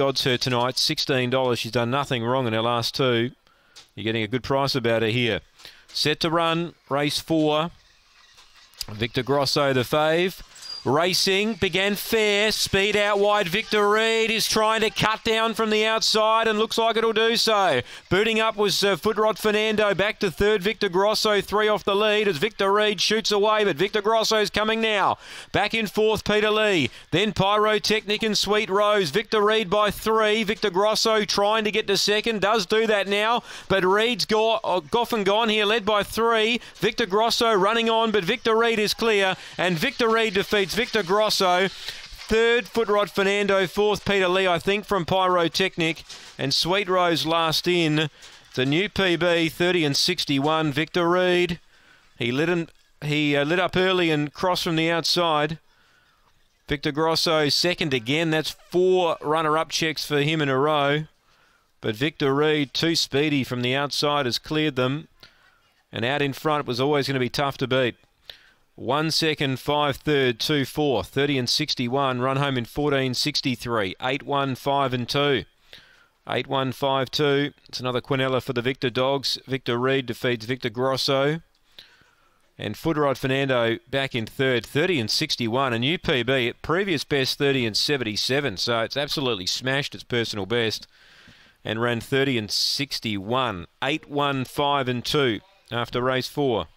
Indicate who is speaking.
Speaker 1: odds her tonight. $16. She's done nothing wrong in her last two. You're getting a good price about her here. Set to run, race four. Victor Grosso, the fave. Racing began fair. Speed out wide. Victor Reed is trying to cut down from the outside and looks like it'll do so. Booting up was uh, Fernando back to third. Victor Grosso three off the lead as Victor Reed shoots away, but Victor Grosso's coming now. Back in fourth, Peter Lee. Then Pyrotechnic and Sweet Rose. Victor Reed by three. Victor Grosso trying to get to second. Does do that now, but Reed's go- uh, off and gone here, led by three. Victor Grosso running on, but Victor Reed is clear, and Victor Reed defeats. It's Victor Grosso. Third, Footrod Fernando. Fourth, Peter Lee, I think, from Pyrotechnic. And Sweet Rose last in. The new PB, 30 and 61. Victor Reed. He lit, in, he, uh, lit up early and crossed from the outside. Victor Grosso second again. That's four runner-up checks for him in a row. But Victor Reed, too speedy from the outside, has cleared them. And out in front was always going to be tough to beat. One second, five third, two four, 30 and 61. Run home in 14.63. 8 1, 5 and 2. 8 1, 5 2. It's another Quinella for the Victor Dogs. Victor Reed defeats Victor Grosso. And Footrod Fernando back in third, 30 and 61. A new PB, previous best 30 and 77. So it's absolutely smashed its personal best and ran 30 and 61. 8 1, 5 and 2 after race four.